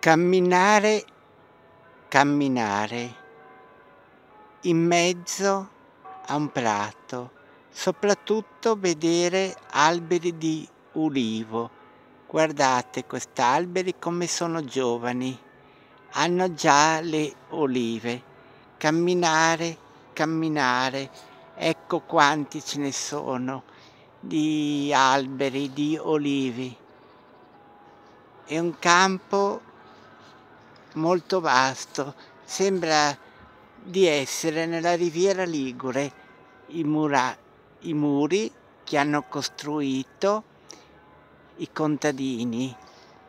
camminare, camminare in mezzo a un prato, soprattutto vedere alberi di ulivo. Guardate questi alberi come sono giovani, hanno già le olive. Camminare, camminare, ecco quanti ce ne sono di alberi, di olivi. È un campo molto vasto, sembra di essere nella riviera Ligure, i, mura, i muri che hanno costruito i contadini.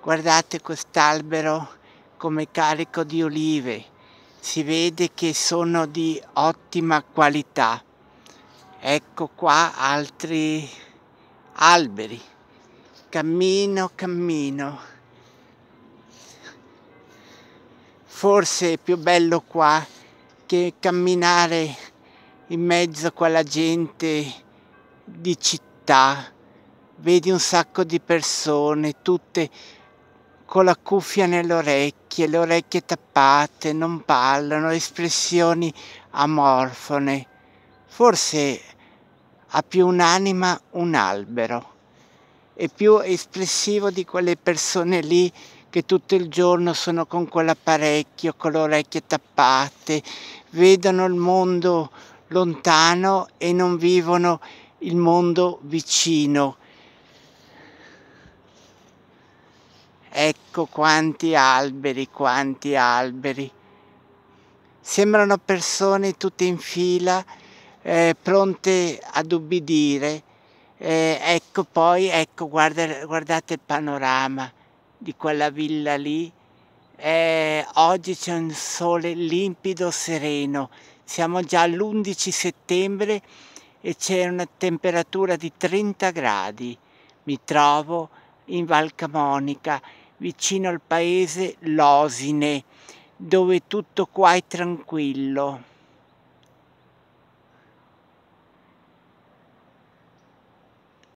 Guardate quest'albero come carico di olive, si vede che sono di ottima qualità. Ecco qua altri alberi. Cammino, cammino. forse è più bello qua che camminare in mezzo a quella gente di città. Vedi un sacco di persone, tutte con la cuffia nelle orecchie, le orecchie tappate, non parlano, espressioni amorfone. Forse ha più un'anima un albero, è più espressivo di quelle persone lì che tutto il giorno sono con quell'apparecchio, con le orecchie tappate, vedono il mondo lontano e non vivono il mondo vicino. Ecco quanti alberi, quanti alberi. Sembrano persone tutte in fila, eh, pronte ad ubbidire. Eh, ecco poi, ecco, guarda, guardate il panorama di quella villa lì, eh, oggi c'è un sole limpido, sereno. Siamo già l'11 settembre e c'è una temperatura di 30 gradi. Mi trovo in Val Camonica, vicino al paese Losine, dove tutto qua è tranquillo.